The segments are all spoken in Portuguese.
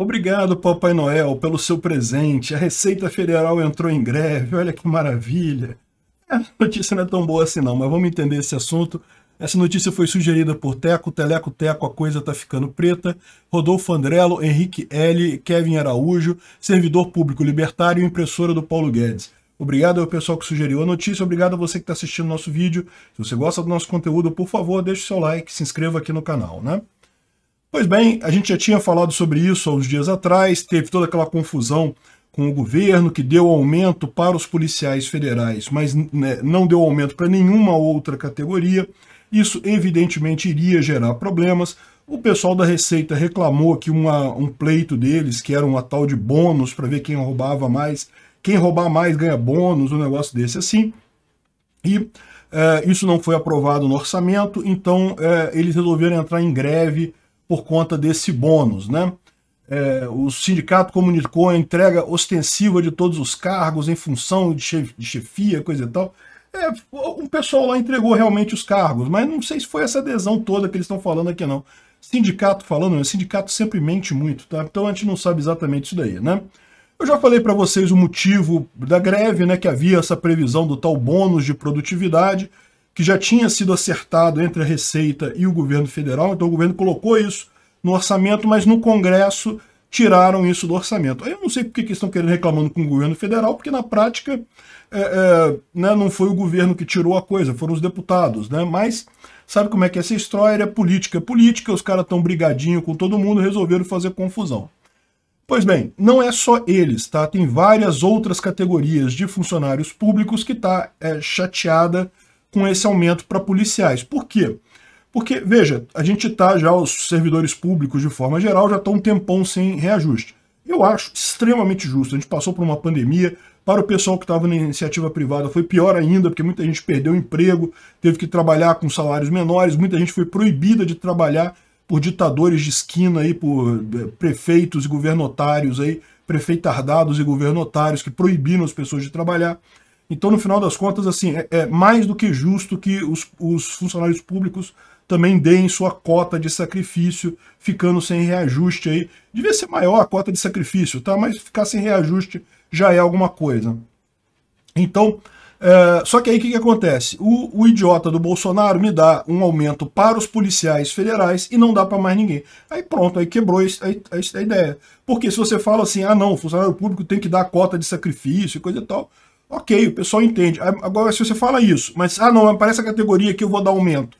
Obrigado, Papai Noel, pelo seu presente. A Receita Federal entrou em greve. Olha que maravilha. É, a notícia não é tão boa assim não, mas vamos entender esse assunto. Essa notícia foi sugerida por Teco, Teleco Teco, a coisa tá ficando preta, Rodolfo Andrello, Henrique L, Kevin Araújo, servidor público libertário e impressora do Paulo Guedes. Obrigado ao pessoal que sugeriu a notícia, obrigado a você que está assistindo nosso vídeo. Se você gosta do nosso conteúdo, por favor, deixe seu like, se inscreva aqui no canal, né? Pois bem, a gente já tinha falado sobre isso há uns dias atrás, teve toda aquela confusão com o governo que deu aumento para os policiais federais, mas né, não deu aumento para nenhuma outra categoria. Isso evidentemente iria gerar problemas. O pessoal da Receita reclamou que uma, um pleito deles, que era uma tal de bônus para ver quem roubava mais, quem roubar mais ganha bônus, um negócio desse assim. E eh, isso não foi aprovado no orçamento, então eh, eles resolveram entrar em greve por conta desse bônus. Né? É, o sindicato comunicou a entrega ostensiva de todos os cargos em função de, chef, de chefia, coisa e tal. É, o pessoal lá entregou realmente os cargos, mas não sei se foi essa adesão toda que eles estão falando aqui, não. Sindicato falando, né? sindicato sempre mente muito, tá? Então a gente não sabe exatamente isso daí, né? Eu já falei para vocês o motivo da greve, né? Que havia essa previsão do tal bônus de produtividade que já tinha sido acertado entre a Receita e o governo federal, então o governo colocou isso no orçamento, mas no Congresso tiraram isso do orçamento. Eu não sei porque que estão querendo reclamando com o governo federal, porque na prática é, é, né, não foi o governo que tirou a coisa, foram os deputados, né? Mas sabe como é que é essa história? É política é política, os caras estão brigadinho com todo mundo, resolveram fazer confusão. Pois bem, não é só eles, tá? Tem várias outras categorias de funcionários públicos que está é, chateada com esse aumento para policiais. Por quê? Porque, veja, a gente está já, os servidores públicos de forma geral já estão um tempão sem reajuste. Eu acho extremamente justo. A gente passou por uma pandemia, para o pessoal que estava na iniciativa privada foi pior ainda, porque muita gente perdeu o emprego, teve que trabalhar com salários menores, muita gente foi proibida de trabalhar por ditadores de esquina, aí, por eh, prefeitos e governotários, aí, prefeitardados e governotários que proibiram as pessoas de trabalhar. Então, no final das contas, assim, é, é mais do que justo que os, os funcionários públicos também deem sua cota de sacrifício, ficando sem reajuste aí. Devia ser maior a cota de sacrifício, tá? Mas ficar sem reajuste já é alguma coisa. Então, é, só que aí o que, que acontece? O, o, idiota do Bolsonaro me dá um aumento para os policiais federais e não dá para mais ninguém. Aí pronto, aí quebrou aí, é a, ideia. Porque se você fala assim, ah não, o funcionário público tem que dar cota de sacrifício e coisa e tal, Ok, o pessoal entende. Agora, se você fala isso, mas, ah, não, aparece a categoria que eu vou dar aumento.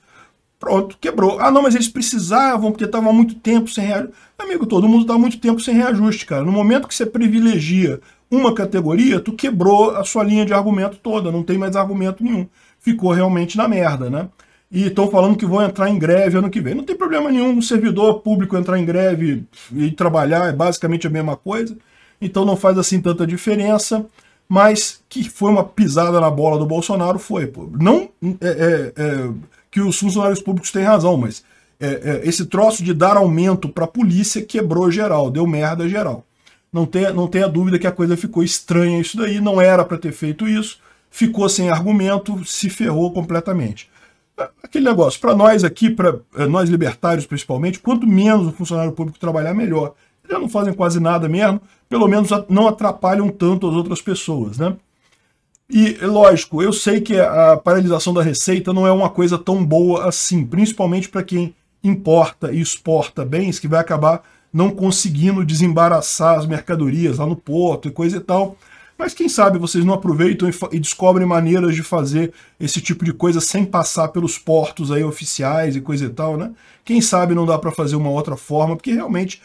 Pronto, quebrou. Ah, não, mas eles precisavam, porque estavam há muito tempo sem reajuste. Amigo, todo mundo está muito tempo sem reajuste, cara. No momento que você privilegia uma categoria, tu quebrou a sua linha de argumento toda, não tem mais argumento nenhum. Ficou realmente na merda, né? E estão falando que vão entrar em greve ano que vem. Não tem problema nenhum um servidor público entrar em greve e trabalhar, é basicamente a mesma coisa. Então não faz assim tanta diferença mas que foi uma pisada na bola do Bolsonaro, foi. Pô. Não é, é, é, que os funcionários públicos têm razão, mas é, é, esse troço de dar aumento para a polícia quebrou geral, deu merda geral. Não tenha, não tenha dúvida que a coisa ficou estranha isso daí, não era para ter feito isso, ficou sem argumento, se ferrou completamente. Aquele negócio, para nós aqui, para é, nós libertários principalmente, quanto menos o funcionário público trabalhar, melhor já não fazem quase nada mesmo, pelo menos não atrapalham tanto as outras pessoas, né? E, é lógico, eu sei que a paralisação da receita não é uma coisa tão boa assim, principalmente para quem importa e exporta bens, que vai acabar não conseguindo desembaraçar as mercadorias lá no porto e coisa e tal. Mas quem sabe vocês não aproveitam e descobrem maneiras de fazer esse tipo de coisa sem passar pelos portos aí oficiais e coisa e tal, né? Quem sabe não dá para fazer uma outra forma, porque realmente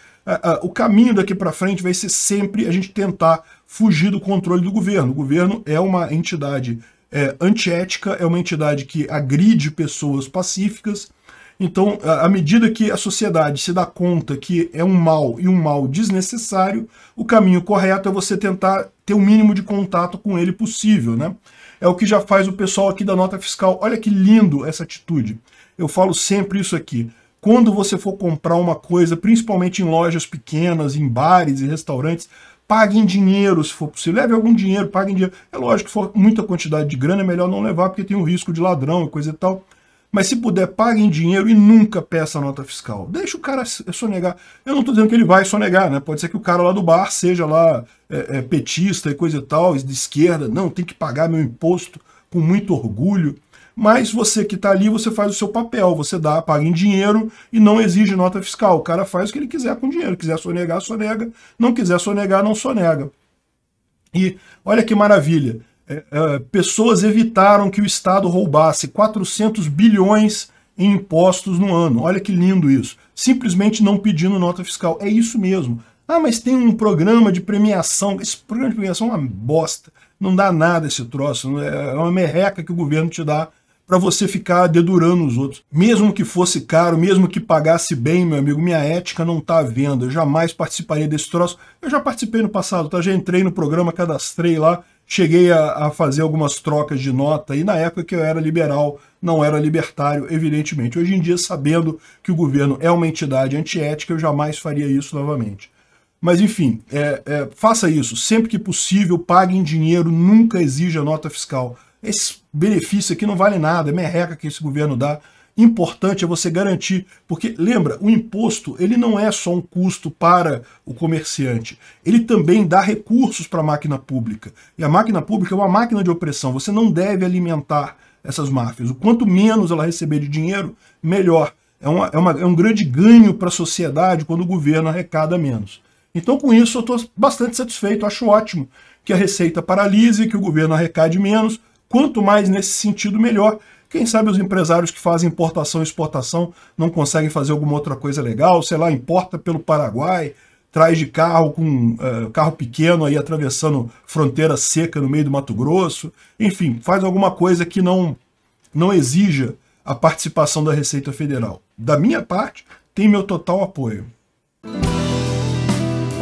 o caminho daqui para frente vai ser sempre a gente tentar fugir do controle do governo. O governo é uma entidade é, antiética, é uma entidade que agride pessoas pacíficas. Então, à medida que a sociedade se dá conta que é um mal e um mal desnecessário, o caminho correto é você tentar ter o mínimo de contato com ele possível, né? É o que já faz o pessoal aqui da nota fiscal. Olha que lindo essa atitude. Eu falo sempre isso aqui. Quando você for comprar uma coisa, principalmente em lojas pequenas, em bares e restaurantes, pague em dinheiro, se for possível. Leve algum dinheiro, pague em dinheiro. É lógico que for muita quantidade de grana, é melhor não levar, porque tem o um risco de ladrão e coisa e tal. Mas se puder, pague em dinheiro e nunca peça nota fiscal. Deixa o cara sonegar. É Eu não estou dizendo que ele vai sonegar, né? Pode ser que o cara lá do bar seja lá é, é, petista e coisa e tal, de esquerda. Não, tem que pagar meu imposto com muito orgulho. Mas você que está ali, você faz o seu papel, você dá, paga em dinheiro e não exige nota fiscal. O cara faz o que ele quiser com dinheiro. Quiser sonegar, sonega. Não quiser sonegar, não sonega. E olha que maravilha. É, é, pessoas evitaram que o Estado roubasse 400 bilhões em impostos no ano. Olha que lindo isso. Simplesmente não pedindo nota fiscal. É isso mesmo. Ah, mas tem um programa de premiação. Esse programa de premiação é uma bosta. Não dá nada esse troço. É uma merreca que o governo te dá para você ficar dedurando os outros. Mesmo que fosse caro, mesmo que pagasse bem, meu amigo, minha ética não está à venda. Eu jamais participaria desse troço. Eu já participei no passado, tá? Já entrei no programa, cadastrei lá, cheguei a, a fazer algumas trocas de nota e na época que eu era liberal, não era libertário, evidentemente. Hoje em dia, sabendo que o governo é uma entidade antiética, eu jamais faria isso novamente. Mas enfim, é, é, faça isso. Sempre que possível, pague em dinheiro, nunca exija nota fiscal. Esse benefício aqui não vale nada, é merreca que esse governo dá. Importante é você garantir, porque lembra, o imposto ele não é só um custo para o comerciante, ele também dá recursos para a máquina pública. E a máquina pública é uma máquina de opressão, você não deve alimentar essas máfias. O quanto menos ela receber de dinheiro, melhor. É, uma, é, uma, é um grande ganho para a sociedade quando o governo arrecada menos. Então, com isso, eu estou bastante satisfeito, acho ótimo que a receita paralise, que o governo arrecade menos, Quanto mais nesse sentido, melhor. Quem sabe os empresários que fazem importação e exportação não conseguem fazer alguma outra coisa legal, sei lá, importa pelo Paraguai, traz de carro com uh, carro pequeno aí atravessando fronteira seca no meio do Mato Grosso, enfim, faz alguma coisa que não não exija a participação da Receita Federal. Da minha parte, tem meu total apoio.